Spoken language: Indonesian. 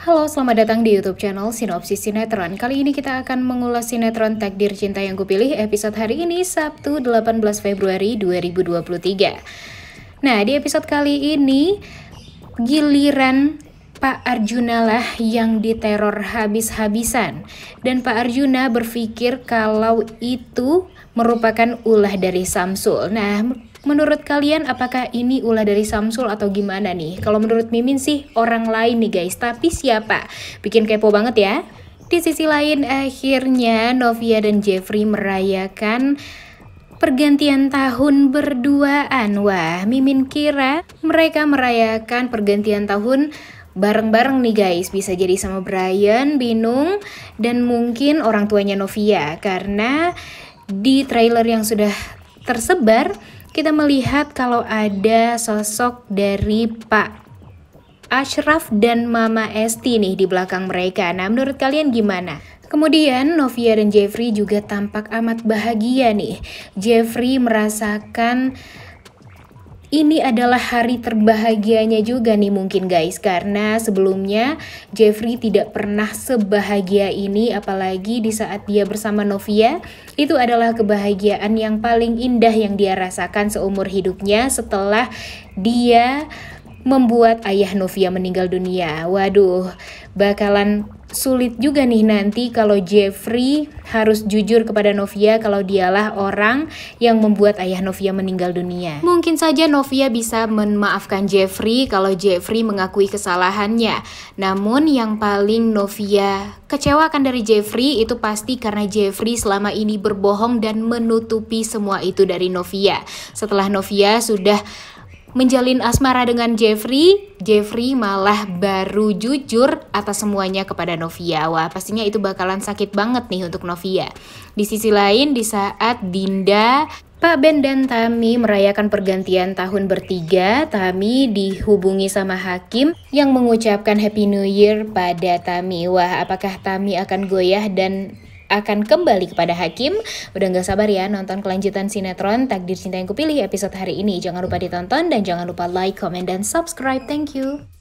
Halo, selamat datang di YouTube channel Sinopsis Sinetron. Kali ini kita akan mengulas sinetron Takdir Cinta Yang Kupilih episode hari ini Sabtu 18 Februari 2023. Nah, di episode kali ini giliran Pak Arjuna lah yang diteror habis-habisan dan Pak Arjuna berpikir kalau itu merupakan ulah dari Samsul. Nah, Menurut kalian apakah ini ulah dari Samsul atau gimana nih? Kalau menurut Mimin sih orang lain nih guys, tapi siapa? Bikin kepo banget ya. Di sisi lain akhirnya Novia dan Jeffrey merayakan pergantian tahun berduaan. Wah, Mimin kira mereka merayakan pergantian tahun bareng-bareng nih guys bisa jadi sama Brian, Binung dan mungkin orang tuanya Novia karena di trailer yang sudah tersebar kita melihat kalau ada sosok dari Pak Ashraf dan Mama Esti nih di belakang mereka. Nah, menurut kalian gimana? Kemudian Novia dan Jeffrey juga tampak amat bahagia nih. Jeffrey merasakan ini adalah hari terbahagianya juga nih mungkin guys karena sebelumnya Jeffrey tidak pernah sebahagia ini apalagi di saat dia bersama Novia itu adalah kebahagiaan yang paling indah yang dia rasakan seumur hidupnya setelah dia membuat ayah Novia meninggal dunia. Waduh, bakalan sulit juga nih nanti kalau Jeffrey harus jujur kepada Novia kalau dialah orang yang membuat ayah Novia meninggal dunia. Mungkin saja Novia bisa memaafkan Jeffrey kalau Jeffrey mengakui kesalahannya. Namun yang paling Novia kecewakan dari Jeffrey itu pasti karena Jeffrey selama ini berbohong dan menutupi semua itu dari Novia. Setelah Novia sudah menjalin asmara dengan Jeffrey, Jeffrey malah baru jujur atas semuanya kepada Novia. Wah, pastinya itu bakalan sakit banget nih untuk Novia. Di sisi lain, di saat Dinda Pak Ben dan Tami merayakan pergantian tahun bertiga, Tami dihubungi sama Hakim yang mengucapkan Happy New Year pada Tami. Wah, apakah Tami akan goyah dan akan kembali kepada Hakim. Udah nggak sabar ya nonton kelanjutan sinetron Takdir Cinta Yang Kupilih episode hari ini. Jangan lupa ditonton dan jangan lupa like, comment, dan subscribe. Thank you.